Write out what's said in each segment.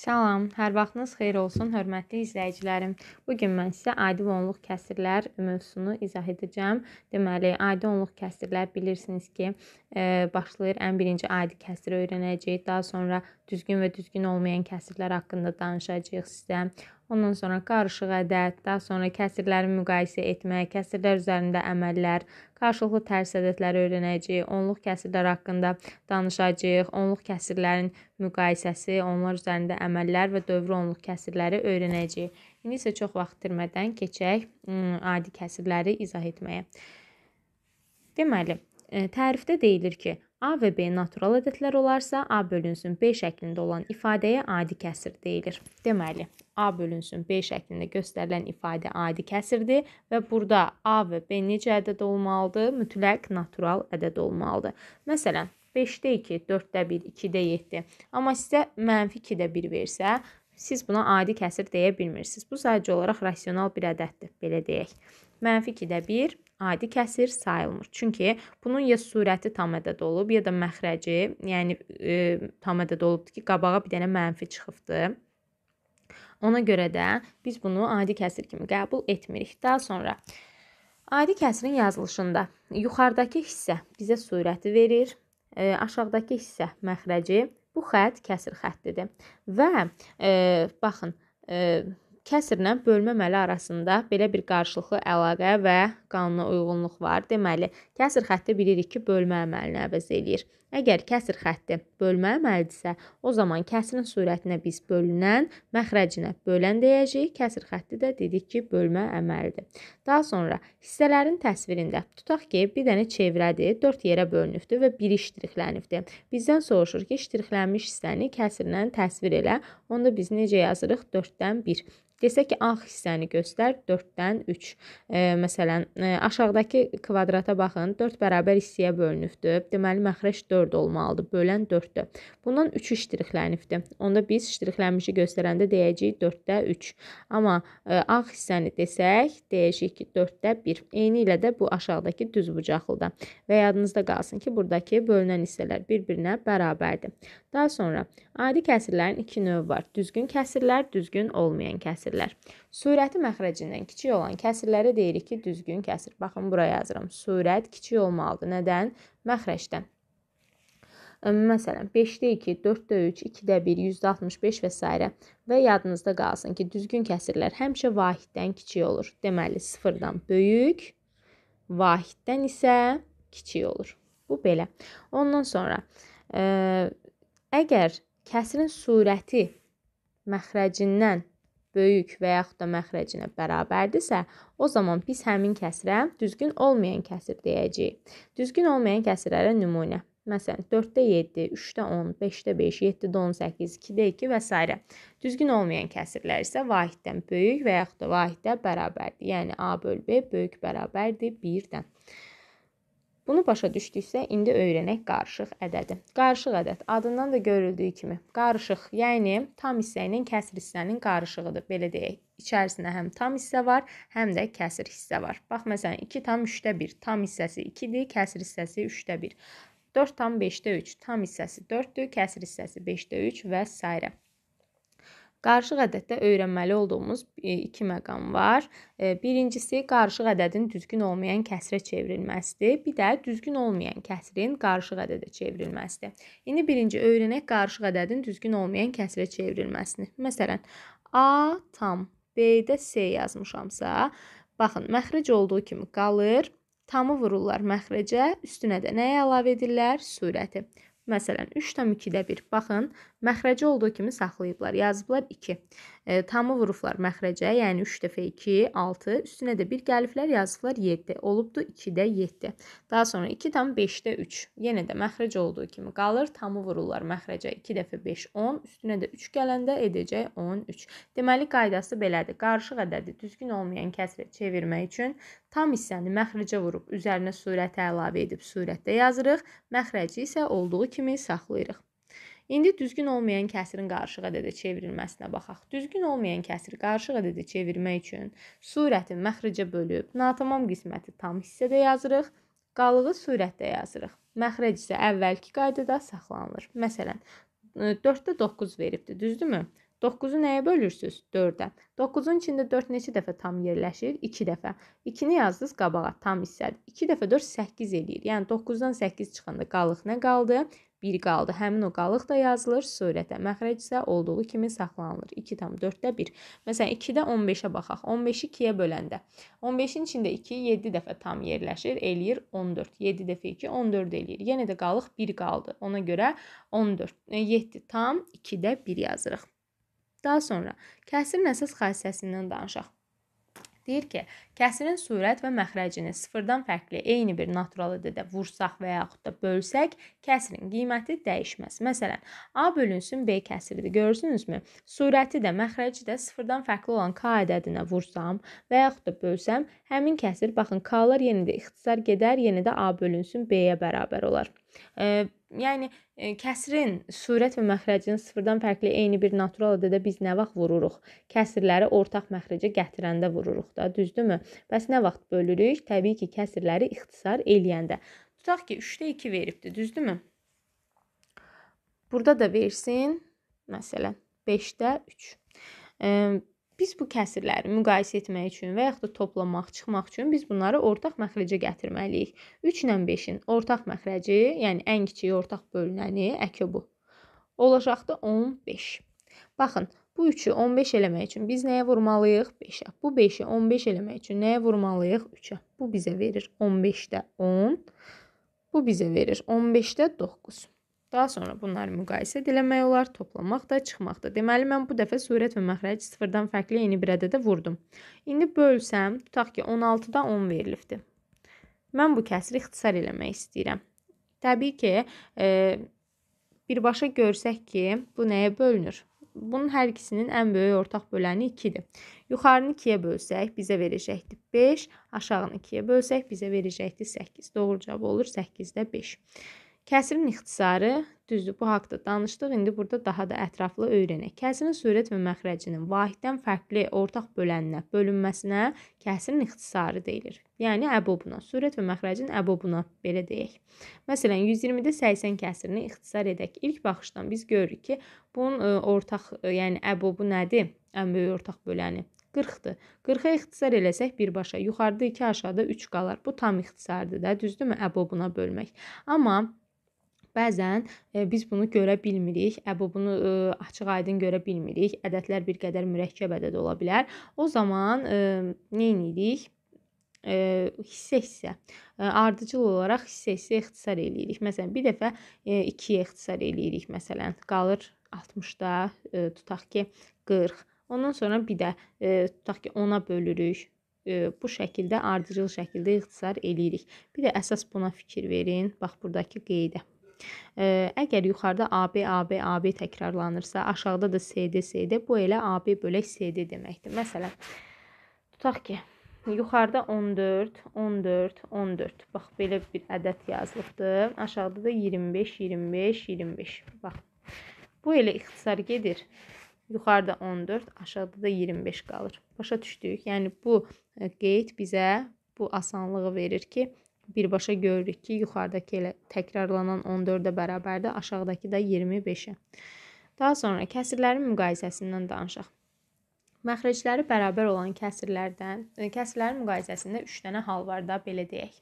Salam, hər vaxtınız xeyir olsun, hörmətli izləyicilərim. Bu gün mən sizə adi onluq kəsirlər mövzusunu izah edəcəm. Deməli, adi onluq kəsirlər bilirsiniz ki, e, başlayır ən birinci adi kəsiri öyrənəcəyik, daha sonra düzgün və düzgün olmayan kəsirlər haqqında danışacağıq sizə. Ondan sonra qarışıq ədəd, daha sonra kəsirləri müqayisə etmək, kəsirlər üzərində əməllər, qarşılıqlı tərs ədədləri öyrənəcəyik, onluq kəsirlər haqqında danışacağıq, onluq kəsirlərin müqayisəsi, onlar üzərində əməllər və dövrü onluq kəsirləri öyrənəcəyik. İndi isə çox vaxt itirmədən keçək adi kəsirləri izah etməyə. Deməli, tərifdə deyilir ki, A və B natural ədədlər olarsa, A bölünsün B şəklində olan ifadəyə adi kəsir deyilir. Deməli, A bölünsün B şəklində göstərilən ifadə adi kəsirdir və burada A və B necə ədəd olmalıdır? Mütləq natural ədəd olmalıdır. Məsələn, 5-də 2, 4-də 1, 2-də 7. Amma sizə mənfi 2-də 1 versə, siz buna adi kəsir deyə bilmirsiniz. Bu sadəcə olaraq rasional bir ədəddir, belə deyək. Mənfi 2-də 1, adi kəsir sayılmır. Çünki bunun ya surəti tam ədəd olub, ya da məxrəci, yəni e, tam ədəd olubdur ki, qabağa bir dənə mənfi çıxıbdı. Ona görə də biz bunu adi kəsir kimi qəbul etmirik. Daha sonra adi kəsirin yazılışında yuxarıdakı hissə bizə surəti verir, e, aşağıdakı hissə məxrəci. Bu xətt kəsir xəttidir. Və e, baxın, e, Kəsrlə bölmə məli arasında belə bir qarşılıqlı əlaqə və qanuna uyğunluq var. Deməli, kəsr xətti bilirik ki, bölmə əməlini əvəz eləyir. Əgər kəsir xətti bölmə əməlidirsə, o zaman kəsirin sürətinə biz bölünən, məxrəcinə bölən deyəcəyik. Kəsir xətti də dedik ki, bölmə əməlidir. Daha sonra hissələrin təsvirində tutaq ki, bir dənə çevrədir, 4 yerə bölünübdür və biri ştrixlənibdir. Bizdən soruşur ki, ştrixlənmiş hissəni kəsirlə təsvir elə. Onda biz necə yazırıq? 4-dən 1. Desək ki, ağ hissəni göstər 4-dən 3. E, məsələn, e, aşağıdakı kvadrata baxın. 4 bərabər hissəyə bölünübdür. Deməli məxrəc 4 4 olmalıdır. Bölən 4-dür. Bundan 3-ü ştirixlənibdir. Onda biz ştirixlənmişi göstərəndə deyəcəyik 4-də 3. Amma ə, e, ağ hissəni desək, deyəcəyik ki, 4-də 1. Eyni ilə də bu aşağıdakı düz bucaqlıda. Və yadınızda qalsın ki, buradakı bölünən hissələr bir-birinə bərabərdir. Daha sonra adi kəsirlərin iki növü var. Düzgün kəsirlər, düzgün olmayan kəsirlər. Sürəti məxrəcindən kiçik olan kəsirlərə deyirik ki, düzgün kəsir. Baxın bura yazıram. Sürət kiçik olmalıdır. Nədən? Məxrəcdən. Məsələn, 5-də 2, 4-də 3, 2-də 1, 165 və s. və yadınızda qalsın ki, düzgün kəsirlər həmişə vahiddən kiçik olur. Deməli, 0-dan böyük, vahiddən isə kiçik olur. Bu belə. Ondan sonra ə, e, əgər kəsrin sürəti məxrəcindən böyük və yaxud da məxrəcinə bərabərdirsə, o zaman biz həmin kəsrə düzgün olmayan kəsir deyəcəyik. Düzgün olmayan kəsirlərə nümunə Məsələn, 4-də 7, 3-də 10, 5-də 5, 7-də 18, 2-də 2 və s. Düzgün olmayan kəsirlər isə vahiddən böyük və yaxud da vahiddə bərabərdir. Yəni A böl B böyük bərabərdir 1-dən. Bunu başa düşdüksə, indi öyrənək qarışıq ədədi. Qarışıq ədəd adından da görüldüyü kimi, qarışıq, yəni tam hissə ilə kəsr hissənin qarışığıdır. Belə deyək, içərisində həm tam hissə var, həm də kəsr hissə var. Bax, məsələn, 2 tam 3-də 1, tam hissəsi 2-dir, kəsr hissəsi 3-də 1. 4 tam 5-də 3, tam hissəsi 4-dür, kəsir hissəsi 5-də 3 və s. Qarışıq ədəddə öyrənməli olduğumuz e, iki məqam var. E, birincisi qarışıq ədədin düzgün olmayan kəsrə çevrilməsidir. Bir də düzgün olmayan kəsrin qarışıq ədədə çevrilməsidir. İndi birinci öyrənək qarışıq ədədin düzgün olmayan kəsrə çevrilməsini. Məsələn, A tam B-də S yazmışamsa, baxın, məxric olduğu kimi qalır. Tamı vururlar məxrəcə, üstünə də nə əlavə edirlər? Sürəti. Məsələn, 3,2-də 1. Baxın, Məxrəci olduğu kimi saxlayıblar. Yazıblar 2. E, tamı vurublar məxrəcə, yəni 3 dəfə 2, 6, üstünə də 1 gəliblər, yazıblar 7. Olubdu 2-də 7. Daha sonra 2 tam 5-də 3. Yenə də məxrəc olduğu kimi qalır, tamı vururlar məxrəcə. 2 dəfə 5 10, üstünə də 3 gələndə edəcək 13. Deməli qaydası belədir. Qarışıq ədədi düzgün olmayan kəsrə çevirmək üçün tam hissəni məxrəcə vurub üzərinə surət əlavə edib surətdə yazırıq. Məxrəci isə olduğu kimi saxlayırıq. İndi düzgün olmayan kəsirin qarışıq ədədə çevrilməsinə baxaq. Düzgün olmayan kəsiri qarışıq ədədə çevirmək üçün surəti məxrəcə bölüb natamam qisməti tam hissədə yazırıq, qalığı surətdə yazırıq. Məxrəc isə əvvəlki qaydada saxlanılır. Məsələn, 4-də e, 9 veribdi, düzdürmü? 9-u nəyə bölürsüz? 4-ə. 9-un içində 4 neçə dəfə tam yerləşir? 2 dəfə. 2-ni yazdınız qabağa, tam hissədir. 2 dəfə 4 8 eləyir. Yəni 9-dan 8 çıxanda qalıq nə qaldı? 1 qaldı. Həmin o qalıq da yazılır sürətə. Məxrəc isə olduğu kimi saxlanılır. 2,4-də 1. Məsələn, 2-də 15-ə baxaq. 15-i 2-yə böləndə. 15-in içində 2 7 dəfə tam yerləşir, eləyir 14. 7 dəfə 2 14 eləyir. Yenə də qalıq 1 qaldı. Ona görə 14 7 e, tam 2-də 1 yazırıq. Daha sonra kəsirin əsas xassəsindən danışaq. Deyir ki, kəsirin sürət və məxrəcini sıfırdan fərqli eyni bir natural ədədə vursaq və yaxud da bölsək, kəsirin qiyməti dəyişməz. Məsələn, A bölünsün B kəsiridir. Görürsünüzmü? Sürəti də, məxrəci də sıfırdan fərqli olan K ədədinə vursam və yaxud da bölsəm, həmin kəsir baxın K-lar yenə də ixtisar gedər, yenə də A bölünsün B-yə bərabər olar. E, Yəni e, kəsrin sürət və məxrəcini sıfırdan fərqli eyni bir natural ədədə biz nə vaxt vururuq? Kəsrləri ortaq məxrəcə gətirəndə vururuq da, düzdürmü? Bəs nə vaxt bölürük? Təbii ki, kəsrləri ixtisar eləyəndə. Tutaq ki, 3-də 2 veribdi, düzdürmü? Burada da versin, məsələn, 5-də 3. Biz bu kəsirləri müqayisə etmək üçün və yaxud da toplamaq, çıxmaq üçün biz bunları ortaq məxrəcə gətirməliyik. 3 ilə 5-in ortaq məxrəci, yəni ən kiçiyi ortaq bölünəni əkobu. Olacaqdı 15. Baxın, bu 3-ü 15 eləmək üçün biz nəyə vurmalıyıq? 5-ə. Bu 5-i 15 eləmək üçün nəyə vurmalıyıq? 3-ə. Bu bizə verir 15-də 10. Bu bizə verir 15-də 9. Daha sonra bunları müqayisə edilmək olar, toplamaq da, çıxmaq da. Deməli mən bu dəfə sürət və məxrəci sıfırdan fərqli yeni bir ədədə vurdum. İndi bölsəm, tutaq ki 16-da 10 verilibdi. Mən bu kəsri ixtisar eləmək istəyirəm. Təbii ki, e, birbaşa görsək ki, bu nəyə bölünür? Bunun hər ikisinin ən böyük ortaq böləni 2-dir. Yuxarını 2-yə bölsək bizə verəcəkdi 5, aşağını 2-yə bölsək bizə verəcəkdi 8. Doğru cavab olur 8-də 5. Kəsirin ixtisarı, düzdür, bu haqda danışdıq. İndi burada daha da ətraflı öyrənək. Kəsirin sürət və məxrəcinin vahiddən fərqli ortaq böləninə, bölünməsinə kəsirin ixtisarı deyilir. Yəni əbobuna, sürət və məxrəcin əbobuna belə deyək. Məsələn, 120-də 80 kəsirini ixtisar edək. İlk baxışdan biz görürük ki, bunun e, ortaq, e, yəni əbobu nədir? Ən böyük ortaq böləni 40-dır. 40-a ixtisar eləsək birbaşa yuxarıda 2, aşağıda 3 qalar. Bu tam ixtisardır da, düzdürmü? Əbobuna bölmək. Amma Bəzən e, biz bunu görə bilmirik, əbobunu e, açıq-aydın görə bilmirik. Ədədlər bir qədər mürəkkəb ədəd ola bilər. O zaman e, nə edirik? hissə-hissə ardıcıl olaraq hissə-hissə ixtisar eləyirik. Məsələn, bir dəfə 2-yə ixtisar eləyirik məsələn. Qalır 60-da tutaq ki 40. Ondan sonra bir də tutaq ki 10-a bölürük. Bu şəkildə ardıcıl şəkildə ixtisar eləyirik. Bir də əsas buna fikir verin. Bax burdakı qeydə Əgər yuxarıda AB, AB, AB təkrarlanırsa, aşağıda da CD, CD, bu elə AB bölək CD deməkdir. Məsələn, tutaq ki, yuxarıda 14, 14, 14. Bax, belə bir ədəd yazılıbdır. Aşağıda da 25, 25, 25. Bax, bu elə ixtisar gedir. Yuxarıda 14, aşağıda da 25 qalır. Başa düşdük. Yəni bu e, qeyd bizə bu asanlığı verir ki, birbaşa görürük ki, yuxarıdakı elə təkrarlanan 14-ə bərabərdir, aşağıdakı da 25-ə. Daha sonra kəsirlərin müqayisəsindən danışaq. Məxrəcləri bərabər olan kəsirlərdən, e, kəsirlərin müqayisəsində 3 dənə hal var da, belə deyək.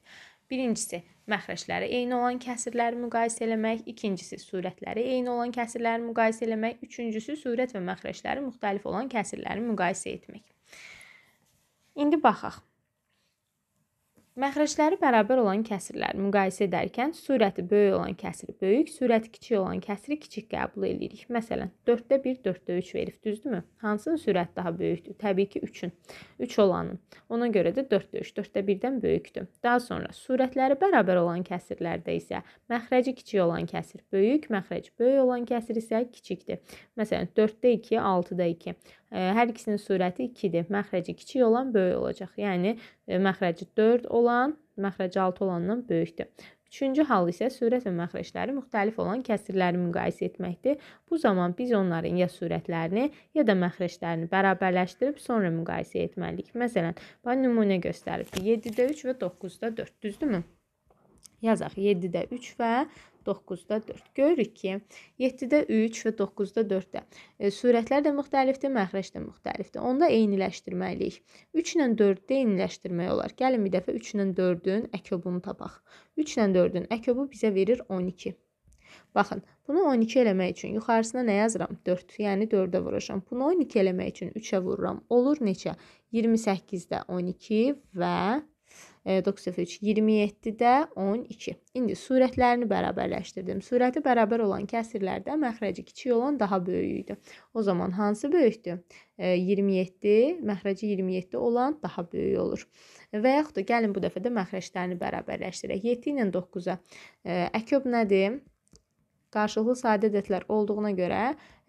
Birincisi, məxrəcləri eyni olan kəsirləri müqayisə eləmək, ikincisi, surətləri eyni olan kəsirləri müqayisə eləmək, üçüncüsü, surət və məxrəcləri müxtəlif olan kəsirləri müqayisə etmək. İndi baxaq. Məxrəcləri bərabər olan kəsirləri müqayisə edərkən sürəti böyük olan kəsiri böyük, sürəti kiçik olan kəsiri kiçik qəbul edirik. Məsələn, 4-də 1, 4-də 3 verib, düzdürmü? Hansının sürəti daha böyükdür? Təbii ki, 3-ün. 3 olanın. Ona görə də 4-də 3, 4-də 1-dən böyükdür. Daha sonra sürətləri bərabər olan kəsirlərdə isə məxrəci kiçik olan kəsir böyük, məxrəci böyük olan kəsir isə kiçikdir. Məsələn, 4-də 2, 6-da 2. Hər ikisinin sürəti 2-dir. Məxrəci kiçik olan böyük olacaq. Yəni məxrəci 4 olan məxrəci 6 olandan böyükdür. Üçüncü hal isə sürət və məxrəcləri müxtəlif olan kəsirləri müqayisə etməkdir. Bu zaman biz onların ya sürətlərini, ya da məxrəclərini bərabərləşdirib sonra müqayisə etməliyik. Məsələn, bax nümunə göstərib 7-də 3 və 9-da 4, düzdürmü? Yazaq 7-də 3 və 9-da 4. Görürük ki, 7-də 3 və 9-da 4-də e, sürətlər də müxtəlifdir, məxrəc də müxtəlifdir. Onda eyniləşdirməliyik. 3 ilə 4-də eyniləşdirmək olar. Gəlin bir dəfə 3 ilə 4-ün əkobunu tapaq. 3 ilə 4-ün əkobu bizə verir 12. Baxın, bunu 12 eləmək üçün yuxarısına nə yazıram? 4, yəni 4-ə vuracam. Bunu 12 eləmək üçün 3-ə vururam. Olur neçə? 28-də 12 və 9 dəfə 3 27-də 12. İndi sürətlərini bərabərləşdirdim. Sürəti bərabər olan kəsirlərdə məxrəci kiçik olan daha böyük idi. O zaman hansı böyükdür? 27, e, məxrəci 27 olan daha böyük olur. Və yaxud da gəlin bu dəfə də məxrəclərini bərabərləşdirək. 7 ilə 9-a. E, Əköb nədir? qarşılıqlı sadə ədədlər olduğuna görə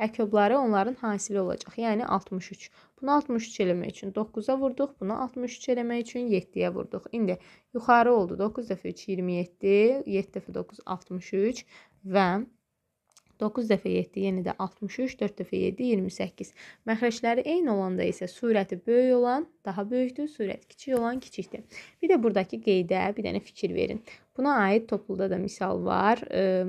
əkobları onların hasili olacaq. Yəni 63. Bunu 63 eləmək üçün 9-a vurduq, bunu 63 eləmək üçün 7-yə vurduq. İndi yuxarı oldu. 9 dəfə 3 27, 7 dəfə 9 63 və 9 dəfə 7 yenə yəni də 63, 4 dəfə 7 28. Məxrəcləri eyni olanda isə sürəti böyük olan daha böyükdür, sürət kiçik olan kiçikdir. Bir də burdakı qeydə bir dənə fikir verin. Buna aid topluda da misal var. E,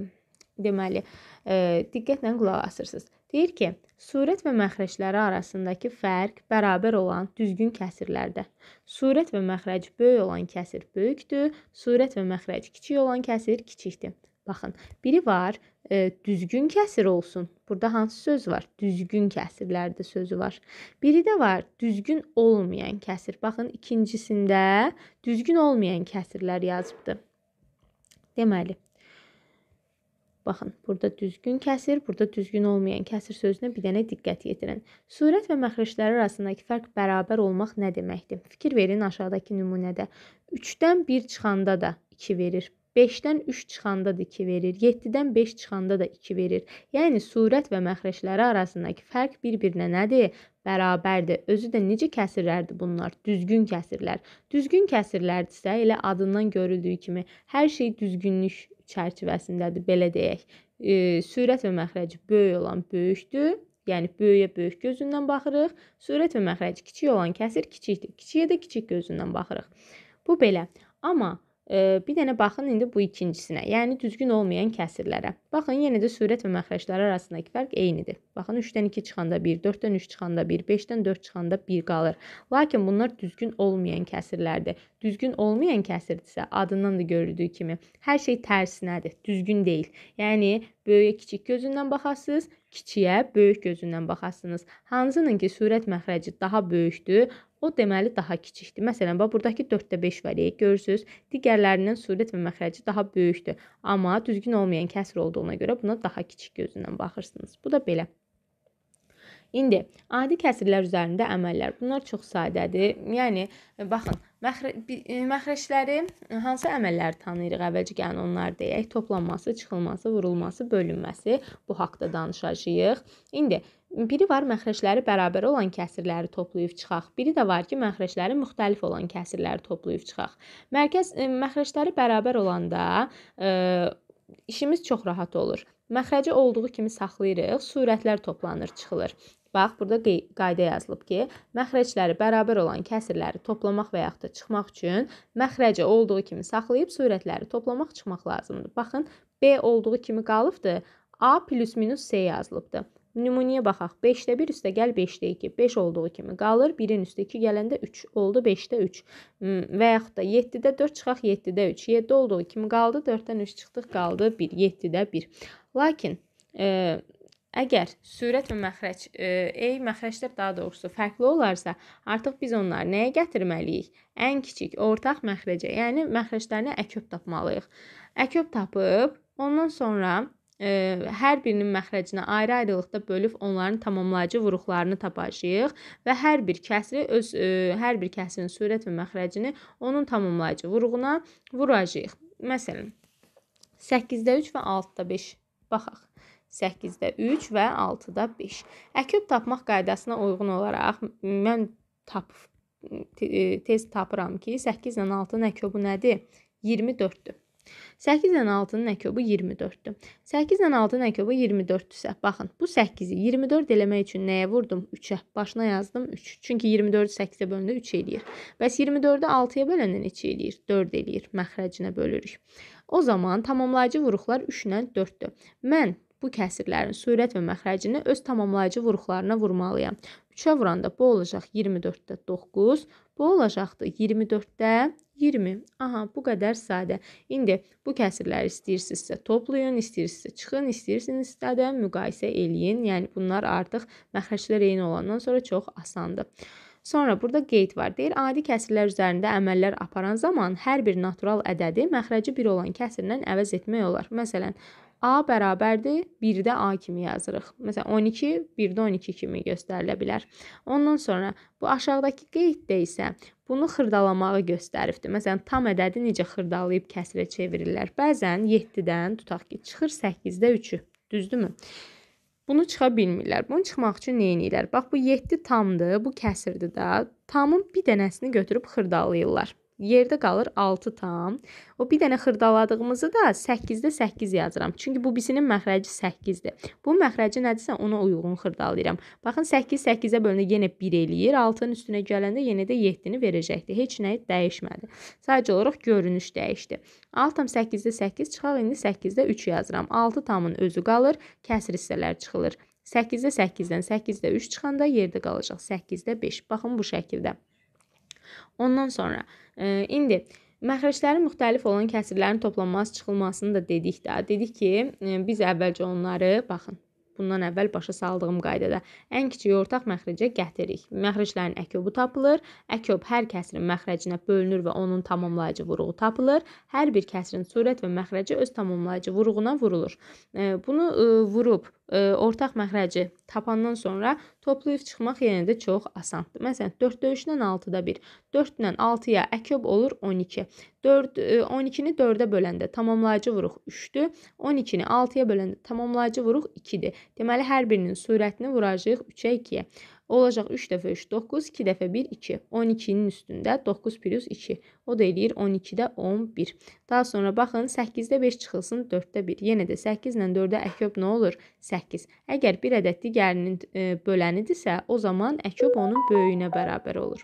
deməli, e, diqqətlə qulaq asırsınız. Deyir ki, surət və məxrəcləri arasındakı fərq bərabər olan düzgün kəsirlərdə. Surət və məxrəc böyük olan kəsir böyükdür, surət və məxrəc kiçik olan kəsir kiçikdir. Baxın, biri var, e, düzgün kəsir olsun. Burada hansı söz var? Düzgün kəsirlərdə sözü var. Biri də var, düzgün olmayan kəsir. Baxın, ikincisində düzgün olmayan kəsirlər yazıbdı. Deməli, Baxın, burada düzgün kəsir, burada düzgün olmayan kəsir sözünə bir dənə diqqət yetirin. Sürət və məxrəcləri arasındakı fərq bərabər olmaq nə deməkdir? Fikir verin aşağıdakı nümunədə. 3-dən 1 çıxanda da 2 verir. 5-dən 3 çıxanda da 2 verir. 7-dən 5 çıxanda da 2 verir. Yəni sürət və məxrəcləri arasındakı fərq bir-birinə nədir? bərabərdir. Özü də necə kəsirlərdir bunlar? Düzgün kəsirlər. Düzgün kəsirlərdirsə, elə adından görüldüyü kimi hər şey düzgünlük çərçivəsindədir, belə deyək. E, sürət və məxrəci böyük olan böyükdür. Yəni böyüyə böyük gözündən baxırıq. Sürət və məxrəci kiçik olan kəsir kiçikdir. Kiçiyə də kiçik gözündən baxırıq. Bu belə. Amma Bir dənə baxın indi bu ikincisinə, yəni düzgün olmayan kəsirlərə. Baxın, yenə də sürət və məxrəclər arasındakı fərq eynidir. Baxın, 3-dən 2 çıxanda 1, 4-dən 3 çıxanda 1, 5-dən 4 çıxanda 1 qalır. Lakin bunlar düzgün olmayan kəsirlərdir. Düzgün olmayan kəsirdirsə, adından da görüldüyü kimi, hər şey tərsinədir, düzgün deyil. Yəni böyüyə kiçik gözündən baxasınız, kiçiyə böyük gözündən baxasınız. Hansının ki sürət məxrəci daha böyükdür, o deməli daha kiçikdir. Məsələn, bax burdakı 4də 5 vəriyə görürsüz. Digərlərinin sürət və məxrəci daha böyükdür, amma düzgün olmayan kəsr olduğuna görə buna daha kiçik gözündən baxırsınız. Bu da belə. İndi adi kəsrlər üzərində əməllər. Bunlar çox sadədir. Yəni baxın, məxrəcləri e, e, hansı əməlləri tanıyırıq? Əvvəlcə gəlin yəni onlar deyək. Toplanması, çıxılması, vurulması, bölünməsi. Bu haqqda danışacağıq. İndi Biri var məxrəcləri bərabər olan kəsirləri toplayıb çıxaq. Biri də var ki, məxrəcləri müxtəlif olan kəsirləri toplayıb çıxaq. Mərkəz e, məxrəcləri bərabər olanda e, işimiz çox rahat olur. Məxrəci olduğu kimi saxlayırıq, surətlər toplanır, çıxılır. Bax, burada qayda yazılıb ki, məxrəcləri bərabər olan kəsirləri toplamaq və yaxud da çıxmaq üçün məxrəcə olduğu kimi saxlayıb sürətləri toplamaq, çıxmaq lazımdır. Baxın, B olduğu kimi qalıbdı. A plus minus C yazılıbdı. Nümunəyə baxaq. 5-də 1 üstə gəl 5-də 2. 5 olduğu kimi qalır. 1-in üstə 2 gələndə 3 oldu. 5-də 3. Hmm, və yaxud da 7-də 4 çıxaq 7-də 3. 7 olduğu kimi qaldı. 4-dən 3 çıxdıq qaldı 1. 7-də 1. Lakin e, Əgər sürət və məxrəc e, ey məxrəclər daha doğrusu fərqli olarsa, artıq biz onları nəyə gətirməliyik? Ən kiçik ortaq məxrəcə, yəni məxrəclərinə əköp tapmalıyıq. Əköp tapıb ondan sonra ə, e, hər birinin məxrəcinə ayrı-ayrılıqda bölüb onların tamamlayıcı vuruqlarını tapacağıq və hər bir kəsri öz ə, e, hər bir kəsrin sürət və məxrəcini onun tamamlayıcı vuruğuna vuracağıq. Məsələn, 8-də 3 və 6-da 5 baxaq. 8-də 3 və 6-da 5. Əköb tapmaq qaydasına uyğun olaraq mən tap e, tez tapıram ki, 8 ilə 6-nın əköbü nədir? 24-dür. 8 ilə 6-nın əköbü 24-dür. 8 ilə 6-nın əköbü 24-dürsə, baxın, bu 8-i 24 eləmək üçün nəyə vurdum? 3-ə. Başına yazdım 3. Çünki 24-ü 8-ə böləndə 3 eləyir. Bəs 24-ü 6-ya böləndə neçə eləyir? 4 eləyir. Məxrəcinə bölürük. O zaman tamamlayıcı vuruqlar 3 ilə 4-dür. Mən bu kəsirlərin sürət və məxrəcini öz tamamlayıcı vuruqlarına vurmalıyam. 3-ə vuranda bu olacaq 24-də 9, bu olacaqdı 24-də 20. Aha, bu qədər sadə. İndi bu kəsirləri istəyirsinizsə toplayın, istəyirsinizsə çıxın, istəyirsinizsə də müqayisə eləyin. Yəni bunlar artıq məxrəclər eyni olandan sonra çox asandır. Sonra burada qeyd var. Deyir, adi kəsirlər üzərində əməllər aparan zaman hər bir natural ədədi məxrəci 1 olan kəsirlə əvəz etmək olar. Məsələn, A bərabərdir 1-də A kimi yazırıq. Məsələn 12 1-də 12 kimi göstərilə bilər. Ondan sonra bu aşağıdakı qeyddə isə bunu xırdalamağı göstəribdir. Məsələn tam ədədi necə xırdalayıb kəsrə çevirirlər? Bəzən 7-dən tutaq ki, çıxır 8-də 3-ü. Düzdürmü? Bunu çıxa bilmirlər. Bunu çıxmaq üçün nə edirlər? Bax bu 7 tamdır, bu kəsirdir də. Tamın bir dənəsini götürüb xırdalayırlar. Yerdə qalır 6 tam. O bir dənə xırdaladığımızı da 8-də 8 yazıram. Çünki bu bisinin məxrəci 8-dir. Bu məxrəci nədirsə ona uyğun xırdalayıram. Baxın 8 8-ə bölündə yenə 1 eləyir. 6-nın üstünə gələndə yenə də 7-ni verəcəkdir. Heç nəyi dəyişmədi. Sadəcə olaraq görünüş dəyişdi. 6 tam 8-də 8 çıxaq. İndi 8-də 3 yazıram. 6 tamın özü qalır, kəsr hissələri çıxılır. 8-də 8-dən 8-də 3 çıxanda yerdə qalacaq 8-də 5. Baxın bu şəkildə. Ondan sonra e, indi Məxrəclərin müxtəlif olan kəsirlərin toplanması, çıxılmasını da dedik də. Dedik ki, e, biz əvvəlcə onları baxın. Bundan əvvəl başa saldığım qaydada ən kiçik ortaq məxrəcə gətiririk. Məxrəclərin əkobu tapılır. Əkob hər kəsirin məxrəcinə bölünür və onun tamamlayıcı vurğu tapılır. Hər bir kəsirin sürət və məxrəci öz tamamlayıcı vurğuna vurulur. E, bunu e, vurub e, ortaq məxrəci tapandan sonra toplayıb çıxmaq yenə də çox asandır. Məsələn, 4 döyüşdən 6-da 1, 4-dən 6-ya əköb olur 12. 4 e, 12-ni 4-ə böləndə tamamlayıcı vuruq 3-dür. 12-ni 6-ya böləndə tamamlayıcı vuruq 2-dir. Deməli hər birinin sürətini vuracağıq 3-ə 2-yə. Olacaq 3 dəfə 3 9, 2 dəfə 1 2. 12-nin üstündə 9 plus 2. O da eləyir 12-də 11. Daha sonra baxın 8-də 5 çıxılsın 4-də 1. Yenə də 8 ilə 4-də əköb nə olur? 8. Əgər bir ədəd digərinin e, bölənidirsə, o zaman əköb onun böyüyünə bərabər olur.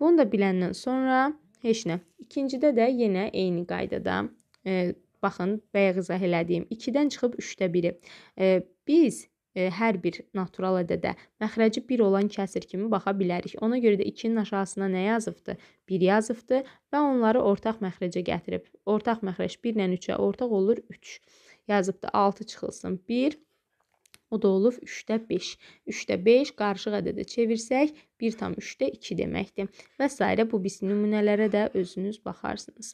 Bunu da biləndən sonra heç nə. İkincidə də yenə eyni qaydada e, baxın, bayaq izah elədiyim 2-dən çıxıb 3-də 1-i. E, biz E, hər bir natural ədədə məxrəci 1 olan kəsir kimi baxa bilərik. Ona görə də 2-nin aşağısına nə yazıbdı? 1 yazıbdı və onları ortaq məxrəcə gətirib. Ortaq məxrəc 1 ilə 3-ə ortaq olur 3. Yazıbdı 6 çıxılsın 1 O da olub 3-də 5. 3-də 5 qarışıq ədədə çevirsək 1,3-də 2 deməkdir. Və s. bu biz nümunələrə də özünüz baxarsınız.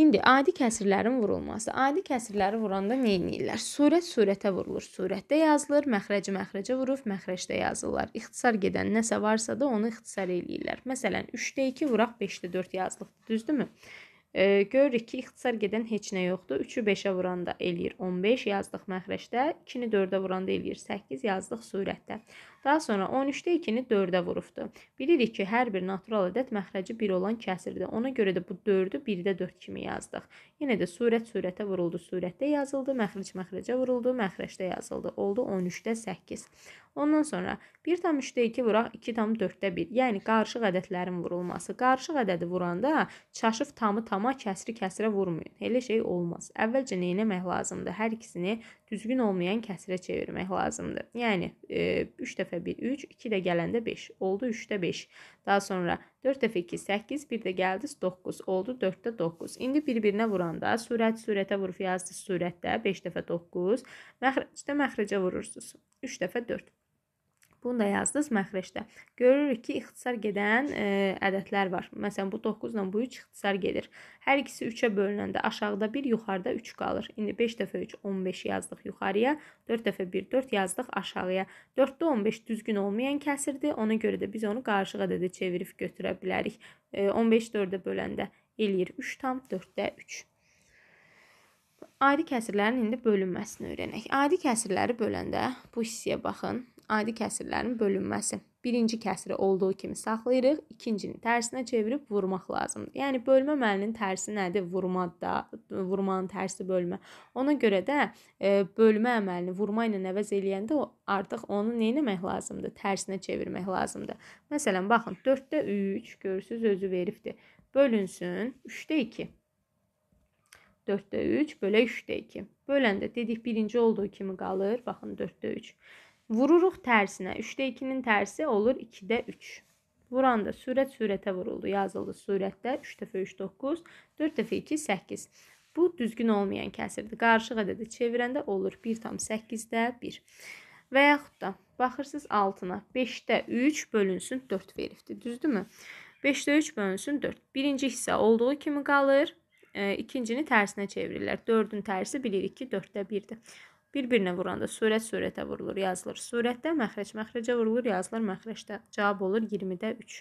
İndi adi kəsrlərin vurulması. Adi kəsrləri vuranda nə edirlər? Surət surətə vurulur. Surətdə yazılır, məxrəci məxrəcə vurub məxrəcdə yazılırlar. İxtisar gedən nəsə varsa da onu ixtisar eləyirlər. Məsələn, 3-də 2 vuraq 5-də 4 yazılıb. Düzdürmü? E, görürük ki, ixtisar gedən heç nə yoxdur. 3-ü 5-ə vuranda eləyir 15, yazdıq məxrəcdə, 2-ni 4-ə vuranda eləyir 8, yazdıq surətdə. Daha sonra 13-də 2-ni 4-ə vurubdu. Bilirik ki, hər bir natural ədəd məxrəci 1 olan kəsirdir. Ona görə də bu 4-ü 1-də 4 kimi yazdıq. Yenə də surət surətə vuruldu, surətdə yazıldı, məxrəc məxrəcə vuruldu, məxrəcdə yazıldı. Oldu 13-də 8. Ondan sonra 1.3-də 2 vuraq 2.4-də 1. Yəni qarışıq ədədlərin vurulması. Qarışıq ədədi vuranda çaşıb tamı tama, kəsri kəsrə vurmayın. Elə şey olmaz. Əvvəlcə nə etmək lazımdır? Hər ikisini düzgün olmayan kəsrə çevirmək lazımdır. Yəni 3 e, dəfə dəfə 1 3, 2 də gələndə 5. Oldu 3-də 5. Daha sonra 4 dəfə 2 8, bir də gəldi 9. Oldu 4-də 9. İndi bir-birinə vuranda sürət sürətə vurub yazdı sürətdə 5 dəfə 9, məxrəcdə məxrəcə vurursunuz. 3 dəfə 4. Bunu da yazdınız məxrəcdə. Görürük ki, ixtisar gedən e, ədədlər var. Məsələn, bu 9 ilə bu 3 ixtisar gedir. Hər ikisi 3-ə bölünəndə aşağıda 1, yuxarıda 3 qalır. İndi 5 dəfə 3 15 yazdıq yuxarıya, 4 dəfə 1 4 yazdıq aşağıya. 4-də 15 düzgün olmayan kəsirdir. Ona görə də biz onu qarışıq ədədə çevirib götürə bilərik. E, 15 4-ə böləndə eləyir 3 tam 4-də 3. Adi kəsirlərin indi bölünməsini öyrənək. Adi kəsirləri böləndə bu hissəyə baxın adi kəsirlərin bölünməsi. Birinci kəsiri olduğu kimi saxlayırıq, ikincini tərsinə çevirib vurmaq lazımdır. Yəni bölmə məninin tərsi nədir? Vurma da, vurmanın tərsi bölmə. Ona görə də e, bölmə əməlini vurma ilə əvəz eləyəndə o artıq onu nə etmək lazımdır? Tərsinə çevirmək lazımdır. Məsələn, baxın, 4-də 3 görürsüz özü veribdir. Bölünsün 3-də 2. 4-də 3 bölə 3-də 2. Böləndə dedik birinci olduğu kimi qalır. Baxın 4-də 3. Vururuq tərsinə. 3-də 2-nin tərsi olur 2-də 3. Vuran da sürət sürətə vuruldu. Yazılı sürətdə 3 dəfə 3 9, 4 dəfə 2 8. Bu düzgün olmayan kəsirdir. Qarışıq ədədi çevirəndə olur 1,8-də 1. Və yaxud da baxırsınız 6-na. 5-də 3 bölünsün 4 veribdir. Düzdürmü? 5-də 3 bölünsün 4. Birinci hissə olduğu kimi qalır. E, ikincini tərsinə çevirirlər. 4-ün tərsi bilirik ki, 4-də 1-dir. Bir-birinə vuranda sürət sürətə vurulur, yazılır. Sürətdə məxrəc məxrəcə vurulur, yazılır məxrəcdə. Cavab olur 20-də 3.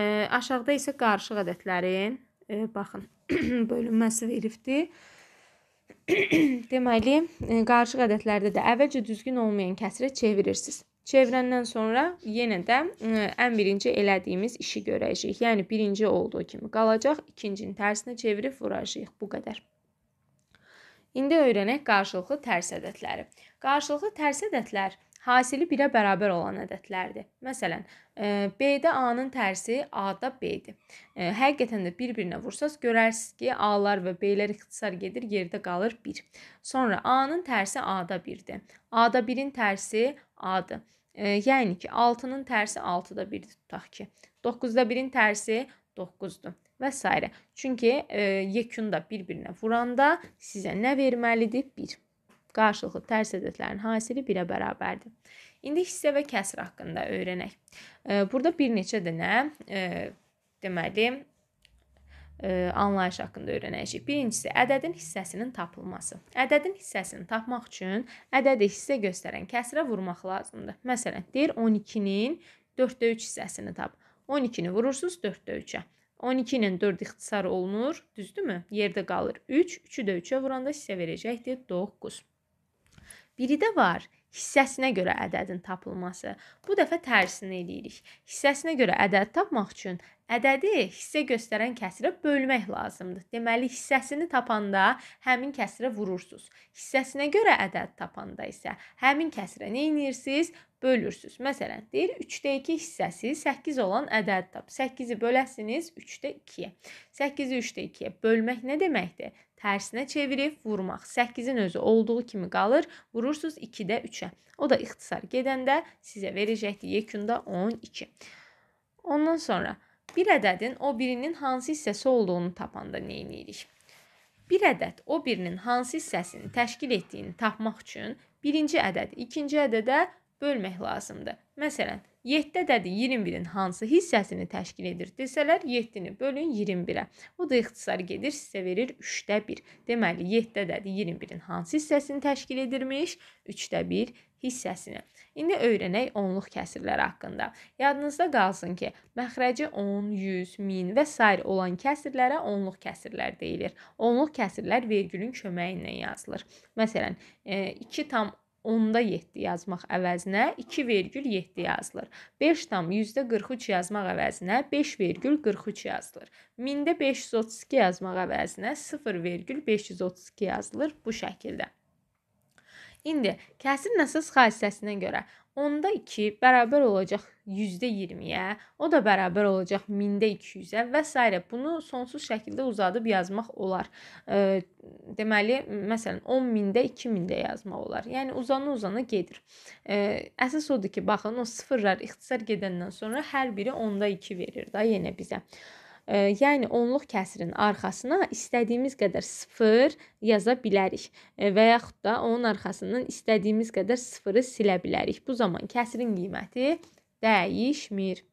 E, aşağıda isə qarışıq ədədlərin e, baxın bölünməsi verifdir. Deməli, qarışıq ədədlərdə də əvvəlcə düzgün olmayan kəsrə çevirirsiniz. Çevirəndən sonra yenə də ən birinci elədiyimiz işi görəcəyik. Yəni birinci olduğu kimi qalacaq, ikincinin tərsinə çevirib vuracağıq. Bu qədər. İndi öyrənək qarşılıqlı tərs ədədləri. Qarşılıqlı tərs ədədlər hasili 1-ə bərabər olan ədədlərdir. Məsələn, e, B-də A-nın tərsi A-da B-dir. E, həqiqətən də bir-birinə vursaz görərsiniz ki, A-lar və B-lər ixtisar gedir, yerdə qalır 1. Sonra A-nın tərsi A-da 1-dir. A-da 1-in tərsi A-dır. E, yəni ki, 6-nın tərsi 6-da 1-dir tutaq ki. 9-da 1-in tərsi 9-dur və s. Çünki e, yekunda bir-birinə vuranda sizə nə verməlidir? 1. Qarşılıqlı tərs ədədlərin hasili 1-ə bərabərdir. İndi hissə və kəsr haqqında öyrənək. E, burada bir neçə dənə e, deməli ə, e, anlayış haqqında öyrənəcəyik. Birincisi ədədin hissəsinin tapılması. Ədədin hissəsini tapmaq üçün ədədi hissə göstərən kəsrə vurmaq lazımdır. Məsələn, deyir 12-nin 4-də 3 hissəsini tap. 12-ni vurursunuz 4-də 3-ə. 12 ilə 4 ixtisar olunur, düzdürmü? Yerdə qalır 3, 3-ü də 3-ə vuranda sizə verəcəkdir 9. Biri də var hissəsinə görə ədədin tapılması. Bu dəfə tərsini eləyirik. Hissəsinə görə ədəd tapmaq üçün ədədi hissə göstərən kəsrə bölmək lazımdır. Deməli, hissəsini tapanda həmin kəsrə vurursunuz. Hissəsinə görə ədəd tapanda isə həmin kəsrə nə edirsiniz? bölürsüz. Məsələn, deyir 3-də 2 hissəsi 8 olan ədəd tap. 8-i böləsiniz 3-də 2-yə. 8-i 3-də 2-yə bölmək nə deməkdir? Tərsinə çevirib vurmaq. 8-in özü olduğu kimi qalır. Vurursunuz 2-də 3-ə. O da ixtisar gedəndə sizə verəcəkdir yekunda 12. Ondan sonra bir ədədin o birinin hansı hissəsi olduğunu tapanda nə edirik? Bir ədəd o birinin hansı hissəsini təşkil etdiyini tapmaq üçün birinci ədəd ikinci ədədə bölmək lazımdır. Məsələn, 7 ədədi 21-in hansı hissəsini təşkil edir desələr, 7-ni bölün 21-ə. O da ixtisar gedir, sizə verir 3də 1. Deməli, 7 ədədi 21-in hansı hissəsini təşkil edirmiş? 3də 1 hissəsini. İndi öyrənək onluq kəsirlər haqqında. Yadınızda qalsın ki, məxrəci 10, 100, 1000 və s. olan kəsirlərə onluq kəsirlər deyilir. Onluq kəsirlər vergülün köməyi ilə yazılır. Məsələn, 2 e, tam onda 7 yazmaq əvəzinə 2,7 yazılır. 5,43 yazmaq əvəzinə 5,43 yazılır. 1000-də 532 yazmaq əvəzinə 0,532 yazılır bu şəkildə. İndi kəsrin əsas xassəsinə görə onda 2 bərabər olacaq %20-yə, o da bərabər olacaq 1000-də 200-ə və s. Bunu sonsuz şəkildə uzadıb yazmaq olar. E, deməli, məsələn 10000-də 2000-də yazmaq olar. Yəni uzana-uzana gedir. E, əsas odur ki, baxın, o sıfırlar ixtisar gedəndən sonra hər biri 10-da 2 verir də yenə bizə. E, yəni onluq kəsirin arxasına istədiyimiz qədər 0 yaza bilərik və yaxud da onun arxasından istədiyimiz qədər 0-ı silə bilərik. Bu zaman kəsirin qiyməti dəyişmir.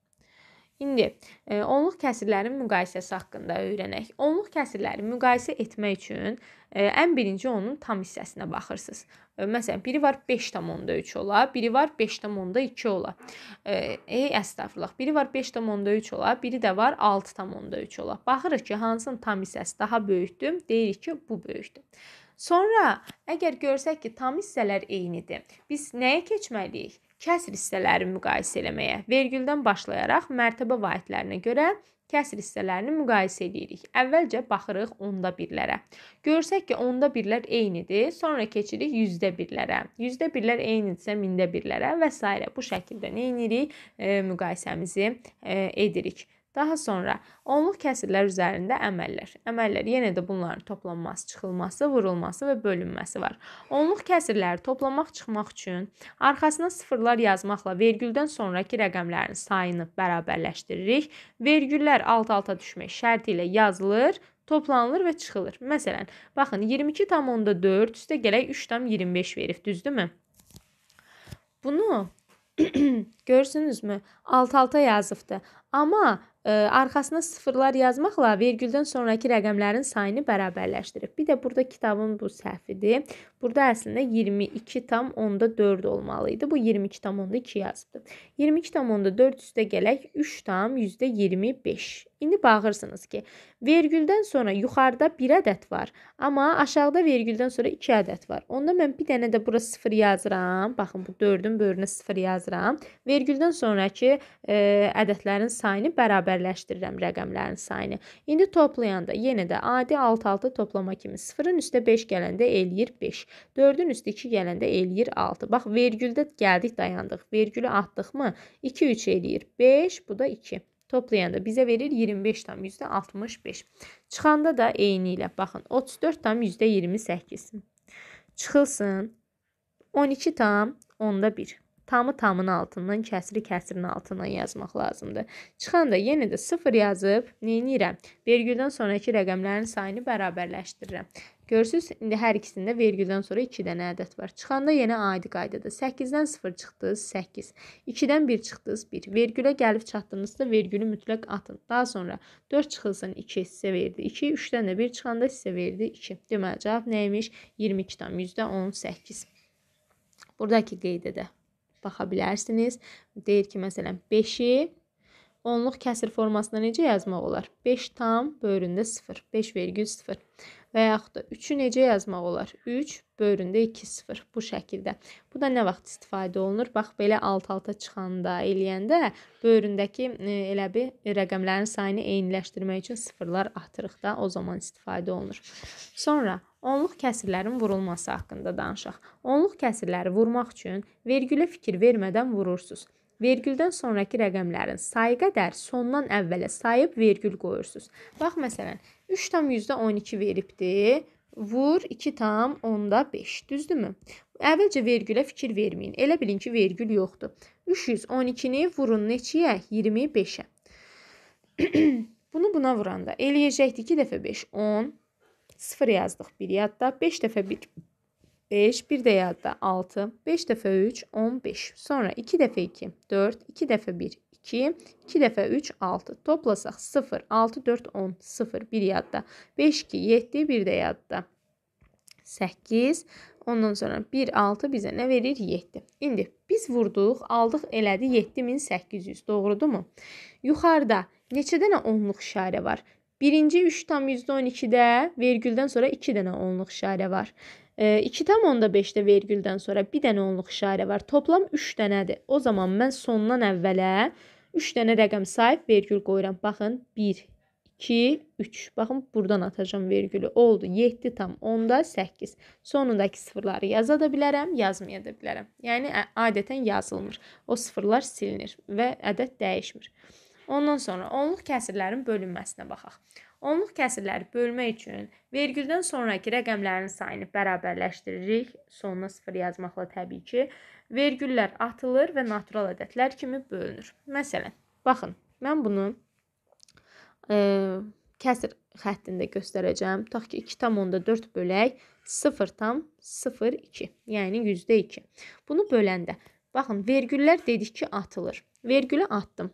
İndi e, onluq kəsirlərin müqayisəsi haqqında öyrənək. Onluq kəsirləri müqayisə etmək üçün e, ən birinci onun tam hissəsinə baxırsınız. E, məsələn, biri var 5.3 ola, biri var 5.2 ola. Ey əstəğfurullah, biri var 5.3 ola, biri də var 6.3 ola. Baxırıq ki, hansının tam hissəsi daha böyükdür? Deyirik ki, bu böyükdür. Sonra əgər görsək ki, tam hissələr eynidir, biz nəyə keçməliyik? kəsr hissələrini müqayisə eləməyə, vergüldən başlayaraq mərtəbə vaidlərinə görə kəsr hissələrini müqayisə edirik. Əvvəlcə baxırıq onda birlərə. Görsək ki, onda birlər eynidir, sonra keçirik yüzdə birlərə. Yüzdə birlər eynidirsə mində birlərə və s. bu şəkildə nə edirik? E, müqayisəmizi e, edirik. Daha sonra onluq kəsirlər üzərində əməllər. Əməllər yenə də bunların toplanması, çıxılması, vurulması və bölünməsi var. Onluq kəsirləri toplamaq, çıxmaq üçün arxasına sıfırlar yazmaqla vergüldən sonrakı rəqəmlərin sayını bərabərləşdiririk. Vergüllər alt-alta düşmək şərti ilə yazılır toplanılır və çıxılır. Məsələn, baxın 22.4 üstə gələk 3.25 verib, düzdürmü? Bunu görürsünüzmü? Alt-alta yazıbdı. Amma Arxasına sıfırlar yazmaqla vergüldən sonrakı rəqəmlərin sayını bərabərləşdirib. Bir də burada kitabın bu səhvidir. Burada əslində 22,4 olmalı idi. Bu 22,2 yazıbdı. 22,4 üstə gələk 3,25. İndi bağırsınız ki, vergüldən sonra yuxarıda 1 ədəd var, amma aşağıda vergüldən sonra 2 ədəd var. Onda mən bir dənə də bura 0 yazıram. Baxın bu 4-ün böyrünə 0 yazıram. Vergüldən sonrakı e, ədədlərin sayını bərabərləşdirirəm rəqəmlərin sayını. İndi toplayanda yenə də adi 6-6 toplama kimi 0-ın üstə 5 gələndə eləyir 5. 4-ün üstü 2 gələndə eləyir 6. Bax, vergüldə gəldik, dayandıq. Vergülü atdıqmı? 2 3 eləyir 5, bu da 2. Toplayanda bizə verir 25 tam %65. Çıxanda da eyni ilə baxın 34 tam %28. Çıxılsın 12 tam onda 1 tamı tamın altından, kəsiri kəsirin altından yazmaq lazımdır. Çıxanda yenə də 0 yazıb nə edirəm? Vergüldən sonrakı rəqəmlərin sayını bərabərləşdirirəm. Görürsüz, indi hər ikisində vergüldən sonra 2 dənə ədəd var. Çıxanda yenə adi qaydada 8-dən 0 çıxdı, 8. 2-dən 1 çıxdı, 1. Vergülə gəlib çatdığınızda vergülü mütləq atın. Daha sonra 4 çıxılsın 2 sizə verdi 2, 3-dən də 1 çıxanda sizə verdi 2. Deməli cavab nə imiş? 22 tam 118. Buradakı qeydə də baxa bilərsiniz. Deyir ki, məsələn, 5-i onluq kəsir formasında necə yazmaq olar? 5 tam böyründə 0, 5,0 və yaxud da 3-ü necə yazmaq olar? 3 böyründə 2 0 bu şəkildə. Bu da nə vaxt istifadə olunur? Bax belə alt-alta çıxanda eləyəndə böyründəki e, elə bir rəqəmlərin sayını eyniləşdirmək üçün sıfırlar atırıq da o zaman istifadə olunur. Sonra Onluq kəsirlərin vurulması haqqında danışaq. Onluq kəsirləri vurmaq üçün vergülə fikir vermədən vurursunuz. Vergüldən sonrakı rəqəmlərin sayı qədər sondan əvvələ sayıb vergül qoyursunuz. Bax məsələn, 3.12 veribdi. Vur 2.5, düzdürmü? Əvvəlcə vergülə fikir verməyin. Elə bilin ki, vergül yoxdur. 312-ni vurun neçəyə? 25-ə. Bunu buna vuranda eləyəcəkdi 2 dəfə 5 10, 0 yazdıq 1 yadda, 5 dəfə 1 5, 1 də yadda 6, 5 dəfə 3 15. Sonra 2 dəfə 2 4, 2 dəfə 1 2, 2 dəfə 3 6. Toplasaq 0, 6, 4, 10, 0, 1 yadda. 5, 2, 7, 1 də yadda. 8, ondan sonra 1, 6 bizə nə verir? 7. İndi biz vurduq, aldıq, elədi 7800, doğrudur mu? Yuxarıda neçə dənə onluq işarə var? Birinci 3,12-də vergüldən sonra 2 dənə onluq işarə var. 2,5-də vergüldən sonra 1 dənə onluq işarə var. Toplam 3 dənədir. O zaman mən sondan əvvələ 3 dənə rəqəm sayıb vergül qoyuram. Baxın 1, 2, 3. Baxın, buradan atacağım vergülü. Oldu 7 tam 10-da 8. Sonundakı sıfırları yaza da bilərəm, yazmaya da bilərəm. Yəni, adətən yazılmır. O sıfırlar silinir və ədəd dəyişmir. Ondan sonra onluq kəsirlərin bölünməsinə baxaq. Onluq kəsirləri bölmək üçün vergüldən sonrakı rəqəmlərin sayını bərabərləşdiririk. Sonuna 0 yazmaqla təbii ki, vergüllər atılır və natural ədədlər kimi bölünür. Məsələn, baxın, mən bunu e, kəsir xəttində göstərəcəm. Tutaq ki, 2.4 bölək 0.02, yəni %2. Bunu böləndə baxın, vergüllər dedik ki, atılır. Vergülü atdım.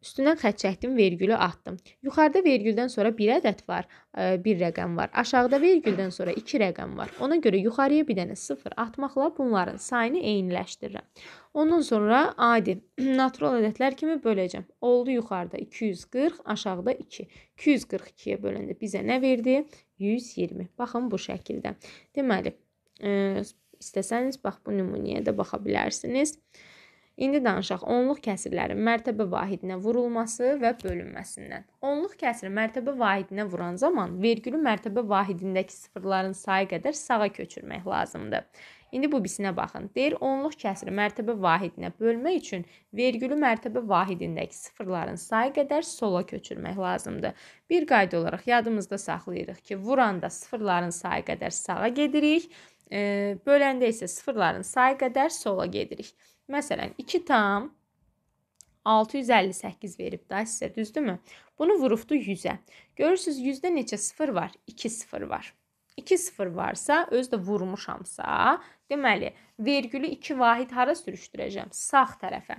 Üstündən xətt çəkdim, vergülü atdım. Yuxarıda vergüldən sonra 1 ədəd var, 1 e, rəqəm var. Aşağıda vergüldən sonra 2 rəqəm var. Ona görə yuxarıya bir dənə 0 atmaqla bunların sayını eyniləşdirirəm. Ondan sonra adi natural ədədlər kimi böləcəm. Oldu yuxarıda 240, aşağıda 2. 242-yə böləndə bizə nə verdi? 120. Baxın bu şəkildə. Deməli, e, istəsəniz bax bu nümunəyə də baxa bilərsiniz. İndi danışaq onluq kəsirlərin mərtəbə vahidinə vurulması və bölünməsindən. Onluq kəsiri mərtəbə vahidinə vuran zaman vergülü mərtəbə vahidindəki sıfırların sayı qədər sağa köçürmək lazımdır. İndi bu bisinə baxın. Deyir onluq kəsiri mərtəbə vahidinə bölmək üçün vergülü mərtəbə vahidindəki sıfırların sayı qədər sola köçürmək lazımdır. Bir qayda olaraq yadımızda saxlayırıq ki, vuranda sıfırların sayı qədər sağa gedirik, böləndə isə sıfırların sayı qədər sola gedirik. Məsələn, 2 tam 658 verib də sizə, düzdürmü? Bunu vurubdu 100-ə. Görürsüz 100-də neçə sıfır var? 2 sıfır var. 2 sıfır varsa, öz də vurmuşamsa, deməli, vergülü 2 vahid hara sürüşdürəcəm? Sağ tərəfə.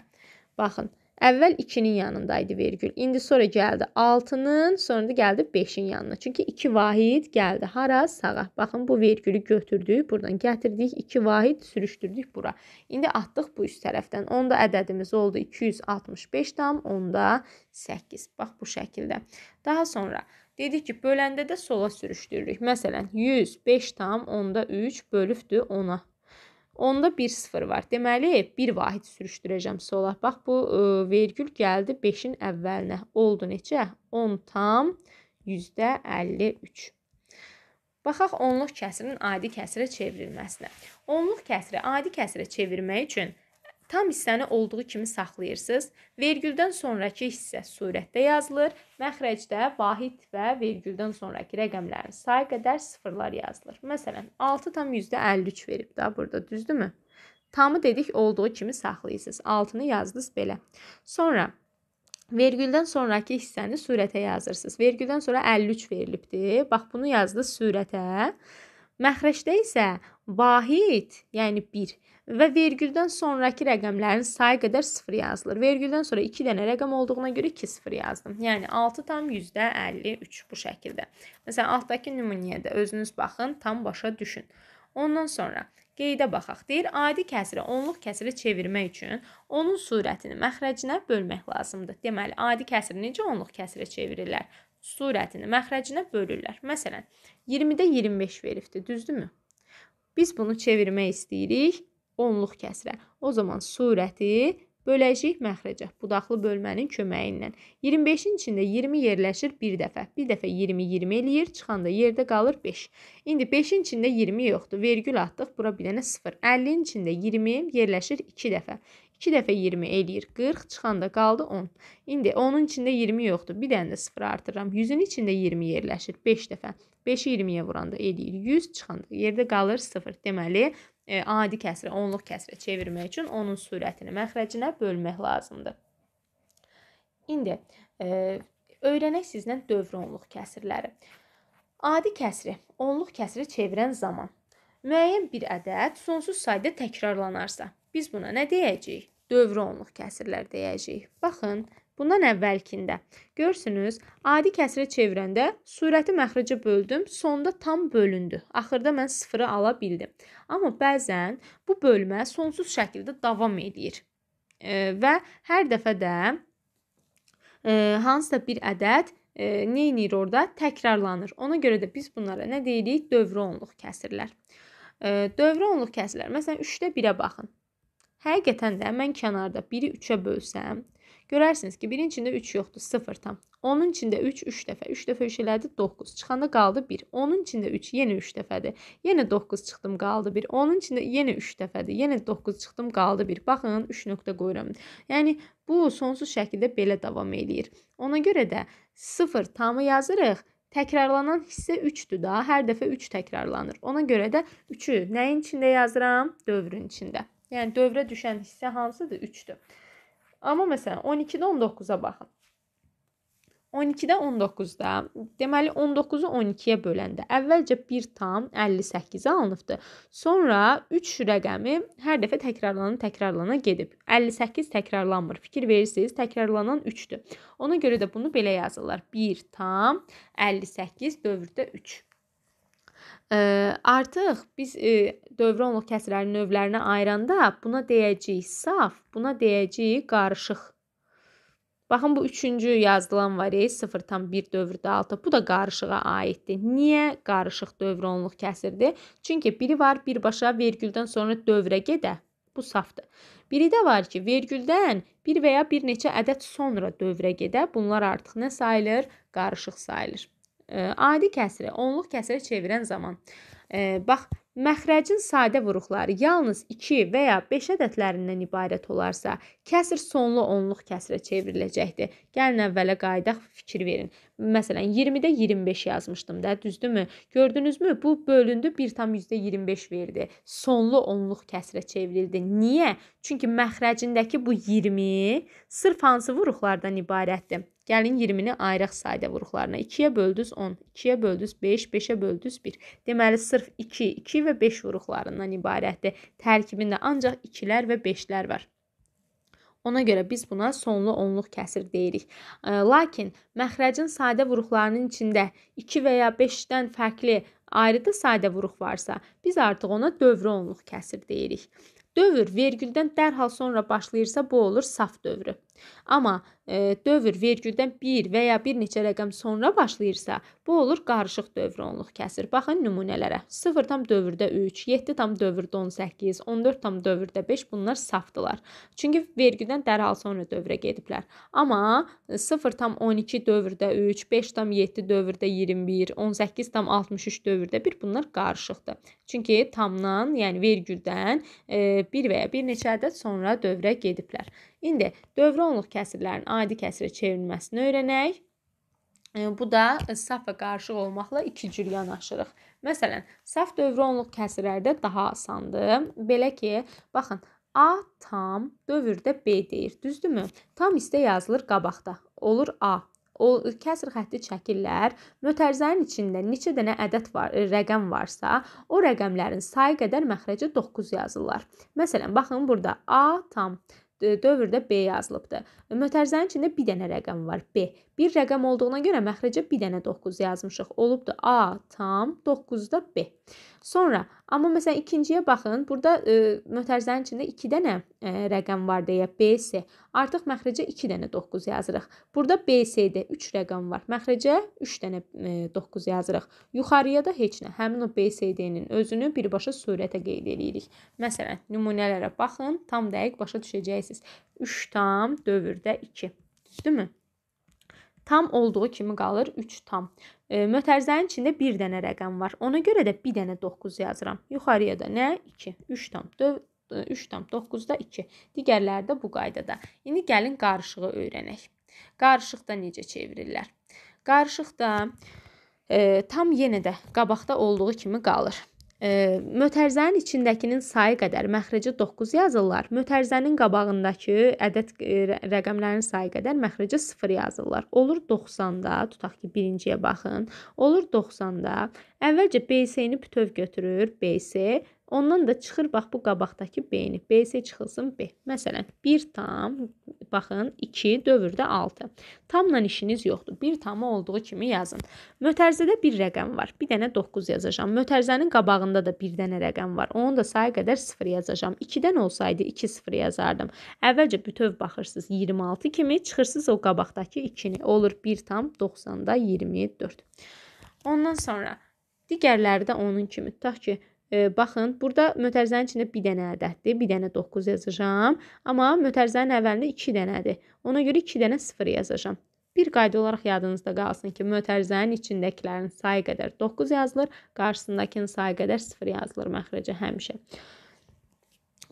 Baxın, Əvvəl 2-nin yanındaydı vergül. İndi sonra gəldi 6-nın, sonra da gəldi 5-in yanına. Çünki 2 vahid gəldi hara? Sağa. Baxın bu vergülü götürdük, buradan gətirdik, 2 vahid sürüşdürdük bura. İndi atdıq bu üst tərəfdən. Onda ədədimiz oldu 265 tam, onda 8. Bax bu şəkildə. Daha sonra Dedik ki, böləndə də sola sürüşdürürük. Məsələn, 105 tam onda 3 bölübdür 10-a. Onda 1-0 var. Deməli, bir vahid sürüşdürəcəm sola. Bax, bu e, vergül gəldi 5-in əvvəlinə. Oldu necə? 10 tam %53. Baxaq onluq kəsirin adi kəsirə çevrilməsinə. Onluq kəsiri adi kəsirə çevirmək üçün Tam hissəni olduğu kimi saxlayırsınız. Vergüldən sonrakı hissə surətdə yazılır. Məxrəcdə vahid və vergüldən sonrakı rəqəmlərin sayı qədər sıfırlar yazılır. Məsələn, 6 tam %53 verib də burada, düzdürmü? Tamı dedik olduğu kimi saxlayırsınız. 6-nı yazdınız belə. Sonra Vergüldən sonrakı hissəni sürətə yazırsınız. Vergüldən sonra 53 verilibdi. Bax bunu yazdı sürətə. Məxrəcdə isə vahid, yəni 1 və vergüldən sonrakı rəqəmlərin sayı qədər 0 yazılır. Vergüldən sonra 2 dənə rəqəm olduğuna görə 2 0 yazdım. Yəni 6 tam %53 bu şəkildə. Məsələn, altdakı nümuniyədə özünüz baxın, tam başa düşün. Ondan sonra qeydə baxaq. Deyir, adi kəsiri onluq kəsirə çevirmək üçün onun sürətini məxrəcinə bölmək lazımdır. Deməli, adi kəsiri necə onluq kəsirə çevirirlər? surətini məxrəcinə bölürlər. Məsələn, 20-də 25 veribdi, düzdürmü? Biz bunu çevirmək istəyirik onluq kəsirə. O zaman surəti böləcəyik məxrəcə budaqlı bölmənin köməyi ilə. 25-in içində 20 yerləşir bir dəfə. Bir dəfə 20 20 eləyir, çıxanda yerdə qalır 5. İndi 5-in içində 20 yoxdur. Vergül atdıq, bura bir dənə 0. 50-in içində 20 yerləşir 2 dəfə. 2 dəfə 20 eləyir 40, çıxanda qaldı 10. İndi 10-un içində 20 yoxdur. Bir dənə də 0 artırıram. 100-ün içində 20 yerləşir 5 dəfə. 5-i 20-yə vuranda eləyir 100, çıxanda yerdə qalır 0. Deməli, e, adi kəsrə, onluq kəsrə çevirmək üçün onun sürətini məxrəcinə bölmək lazımdır. İndi e, öyrənək sizlə dövr onluq kəsrləri. Adi kəsri onluq kəsrə çevirən zaman müəyyən bir ədəd sonsuz sayda təkrarlanarsa, Biz buna nə deyəcəyik? Dövrü onluq kəsirlər deyəcəyik. Baxın, bundan əvvəlkində görürsünüz, adi kəsirə çevirəndə sürəti məxrəcə böldüm, sonda tam bölündü. Axırda mən sıfırı ala bildim. Amma bəzən bu bölmə sonsuz şəkildə davam eləyir. E, və hər dəfə də e, hansısa bir ədəd e, nə edir orada? Təkrarlanır. Ona görə də biz bunlara nə deyirik? Dövrü onluq kəsirlər. E, dövrü onluq kəsirlər. Məsələn, 3-də 1-ə baxın. Həqiqətən də mən kənarda 1-i 3-ə bölsəm, görərsiniz ki, 1-in içində 3 yoxdur, 0 tam. Onun içində 3 3 dəfə, 3 dəfə 3 elədi 9. Çıxanda qaldı 1. Onun içində 3 yenə 3 dəfədir. Yenə 9 çıxdım, qaldı 1. Onun içində yenə 3 dəfədir. Yenə 9 çıxdım, qaldı 1. Baxın, 3 nöqtə qoyuram. Yəni bu sonsuz şəkildə belə davam eləyir. Ona görə də 0 tamı yazırıq. Təkrarlanan hissə 3-dür da. Hər dəfə 3 təkrarlanır. Ona görə də 3-ü nəyin içində yazıram? Dövrün içində. Yəni dövrə düşən hissə hansıdır? 3-dür. Amma məsələn 12-dən 19-a baxın. 12-dən 19-da, deməli 19-u 12-yə böləndə əvvəlcə 1.58 alınıbdı. Sonra 3 rəqəmi hər dəfə təkrarlanıb, təkrarlana gedib. 58 təkrarlanmır. Fikir verirsiniz, təkrarlanan 3-dür. Ona görə də bunu belə yazırlar. 1.58 dövrdə 3. Artıq biz dövrə onluq kəsrlərin növlərinə ayıranda buna deyəcəyik saf, buna deyəcəyik qarışıq. Baxın bu 3-cü yazılan var, 0.1 dövrdə 6. Bu da qarışığa aiddir. Niyə qarışıq dövr onluq kəsirdir? Çünki biri var, birbaşa vergüldən sonra dövrə gedə. Bu safdır. Biri də var ki, vergüldən bir və ya bir neçə ədəd sonra dövrə gedə. Bunlar artıq nə sayılır? Qarışıq sayılır adi kəsri onluq kəsrə çevirən zaman bax Məxrəcin sadə vuruqları yalnız 2 və ya 5 ədədlərindən ibarət olarsa, kəsr sonlu onluq kəsrə çevriləcəkdir. Gəlin əvvələ qayıdaq, fikir verin. Məsələn, 20-də 25 yazmışdım da, düzdürmü? Gördünüzmü? Bu bölündü 1,25 verdi. Sonlu onluq kəsrə çevrildi. Niyə? Çünki məxrəcindəki bu 20 sırf hansı vuruqlardan ibarətdir? Gəlin 20-ni ayrıq sayda vuruqlarına 2-yə böldüz 10, 2-yə böldüz 5, 5-ə böldüz 1. Deməli sırf 2, 2 və 5 vuruqlarından ibarətdir. Tərkibində ancaq 2-lər və 5-lər var. Ona görə biz buna sonlu onluq kəsir deyirik. E, lakin məxrəcin sadə vuruqlarının içində 2 və ya 5-dən fərqli ayrıda sadə vuruq varsa, biz artıq ona dövrü onluq kəsir deyirik. Dövr vergüldən dərhal sonra başlayırsa, bu olur saf dövrü. Amma e, dövr vergüldən bir və ya bir neçə rəqəm sonra başlayırsa, bu olur qarışıq dövr onluq kəsir. Baxın nümunələrə. 0 tam dövrdə 3, 7 tam dövrdə 18, 14 tam dövrdə 5 bunlar safdılar. Çünki vergüldən dərhal sonra dövrə gediblər. Amma 0 e, tam 12 dövrdə 3, 5 tam 7 dövrdə 21, 18 tam 63 dövrdə 1 bunlar qarışıqdır. Çünki tamdan, yəni vergüldən e, bir və ya bir neçə ədəd sonra dövrə gediblər. İndi dövrə onluq kəsirlərin adi kəsirə çevrilməsini öyrənək. Bu da e, saf və qarışıq olmaqla iki cür yanaşırıq. Məsələn, saf dövrə onluq kəsirləri də daha asandır. Belə ki, baxın, A tam dövrdə B deyir, düzdürmü? Tam isə yazılır qabaqda. Olur A. O e, kəsr xətti çəkirlər. Mötərizənin içində neçə dənə ədəd var, e, rəqəm varsa, o rəqəmlərin sayı qədər məxrəcə 9 yazırlar. Məsələn, baxın burada A tam dövrdə B yazılıbdı. Mötərizənin içində bir dənə rəqəm var, B. Bir rəqəm olduğuna görə məxrəcə bir dənə 9 yazmışıq. Olubdu A tam 9-da B. Sonra, amma məsələn ikinciyə baxın. Burada e, mötərizənin içində 2 dənə e, rəqəm var deyə BS. Artıq məxrəcə 2 dənə 9 yazırıq. Burada BS-də 3 rəqəm var. Məxrəcə 3 dənə e, 9 yazırıq. Yuxarıya da heç nə. Həmin o BSD-nin özünü birbaşa surətə qeyd eləyirik. Məsələn, nümunələrə baxın, tam dəqiq başa düşəcəksiniz. 3 tam dövrdə 2. Düzdürmü? Tam olduğu kimi qalır 3 tam. E, mötərizənin içində 1 dənə rəqəm var. Ona görə də 1 dənə 9 yazıram. Yuxarıya da nə? 2. 3 tam. 4 3.9-da 2. Digərləri də bu qaydada. İndi gəlin qarışığı öyrənək. Qarışıq da necə çevirirlər? Qarışıq da e, tam yenə də qabaqda olduğu kimi qalır. Mötərizənin içindəkinin sayı qədər məxrəcə 9 yazırlar. Mötərizənin qabağındakı ədəd e, rəqəmlərin sayı qədər məxrəcə 0 yazırlar. Olur 90-da, tutaq ki, birinciyə baxın. Olur 90-da. Əvvəlcə BC-ni bütöv götürür, BC Ondan da çıxır bax bu qabaqdakı B-ni. B-sə çıxılsın B. Məsələn, 1 tam, baxın, 2 dövrdə 6. Tamla işiniz yoxdur. 1 tamı olduğu kimi yazın. Mötərizədə bir rəqəm var. Bir dənə 9 yazacağam. Mötərizənin qabağında da bir dənə rəqəm var. Onu da sayı qədər 0 yazacağam. 2-dən olsaydı 2 0 yazardım. Əvvəlcə bütöv baxırsınız 26 kimi, çıxırsınız o qabaqdakı 2-ni. Olur 1 tam 90-da 24. Ondan sonra digərləri də onun kimi tutaq ki, baxın, burada mötərizənin içində bir dənə ədəddir, bir dənə 9 yazacağam. Amma mötərizənin əvvəlində 2 dənədir. Ona görə 2 dənə 0 yazacağam. Bir qayda olaraq yadınızda qalsın ki, mötərizənin içindəkilərin sayı qədər 9 yazılır, qarşısındakının sayı qədər 0 yazılır məxrəcə həmişə.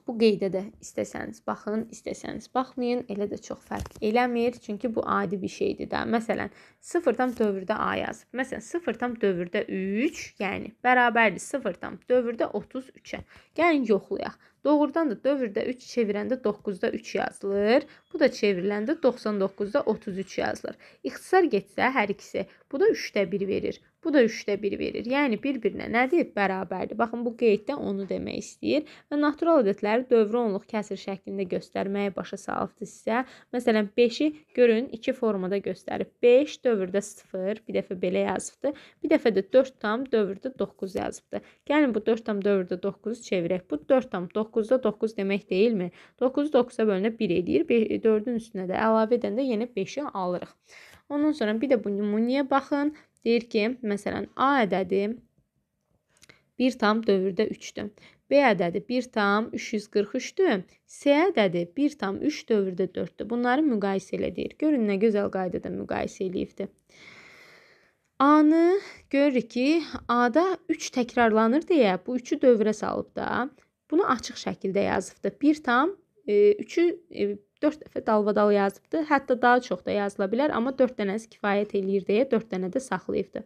Bu qeydə də istəsəniz baxın, istəsəniz baxmayın, elə də çox fərq eləmir, çünki bu adi bir şeydir də. Məsələn, 0.4-də A yazıb. Məsələn, 0.4-də 3, yəni bərabərdir 0.4-də 33-ə. Gəlin yoxlayaq. Doğrudan da dövrdə 3 çevirəndə 9-da 3 yazılır. Bu da çevriləndə 99-da 33 yazılır. İxtisar getsə hər ikisi bu da 3də 1 verir. Bu da 3də 1 verir. Yəni bir-birinə nədir? Bərabərdir. Baxın bu qeyddə onu demək istəyir və natural ədədləri dövrü onluq kəsir şəklində göstərməyi başa salıbdınızsə, məsələn 5-i görün 2 formada göstərib. 5 dövrdə 0, bir dəfə belə yazıbdı. Bir dəfə də 4 tam dövrdə 9 yazıbdı. Gəlin bu 4 tam dövrdə 9-u çevirək. Bu 4 tam 9-da 9 demək deyilmi? 9 9-a bölünə 1 edir. 4-ün üstünə də əlavə edəndə yenə 5-i alırıq. Ondan sonra bir də bu nümunəyə baxın. Deyir ki, məsələn, A ədədi 1 tam dövrdə 3-dür. B ədədi 1 tam 343-dür. S ədədi 1 tam 3 dövrdə 4-dür. Bunları müqayisə elə deyir. Görün nə gözəl qaydada müqayisə eləyibdi. A-nı görürük ki, A-da 3 təkrarlanır deyə bu 3-ü dövrə salıb da. Bunu açıq şəkildə yazıbdı. 1 tam 3-ü e, 4 dəfə dalbadal yazıbdı. Hətta daha çox da yazıla bilər, amma 4 dənəsi kifayət eləyir deyə 4 dənə də saxlayıbdı.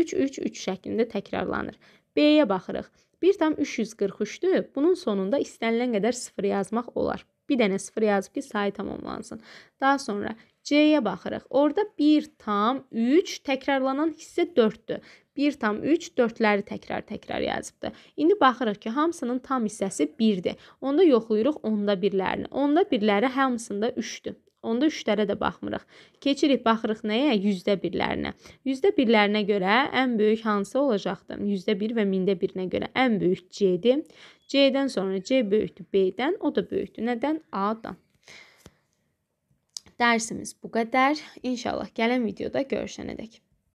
3 3 3 şəklində təkrarlanır. B-yə baxırıq. 1 tam 343-dür. Bunun sonunda istənilən qədər 0 yazmaq olar. Bir dənə 0 yazıb ki, sayı tamamlansın. Daha sonra C-yə baxırıq. Orada 1 tam 3 təkrarlanan hissə 4-dür. 1 tam 3 4-ləri təkrar-təkrar yazıbdır. İndi baxırıq ki, hamısının tam hissəsi 1-dir. Onda yoxlayırıq onda birlərini. Onda birləri hamısında 3-dür. Onda 3-lərə də baxmırıq. Keçirik, baxırıq nəyə? Yüzdə birlərinə. Yüzdə birlərinə görə ən böyük hansı olacaqdır? Yüzdə bir və mində birinə görə ən böyük C-dir. C-dən sonra C böyükdür B-dən, o da böyükdür. Nədən? A-dan. Dərsimiz bu qədər. İnşallah gələn videoda görüşənədək.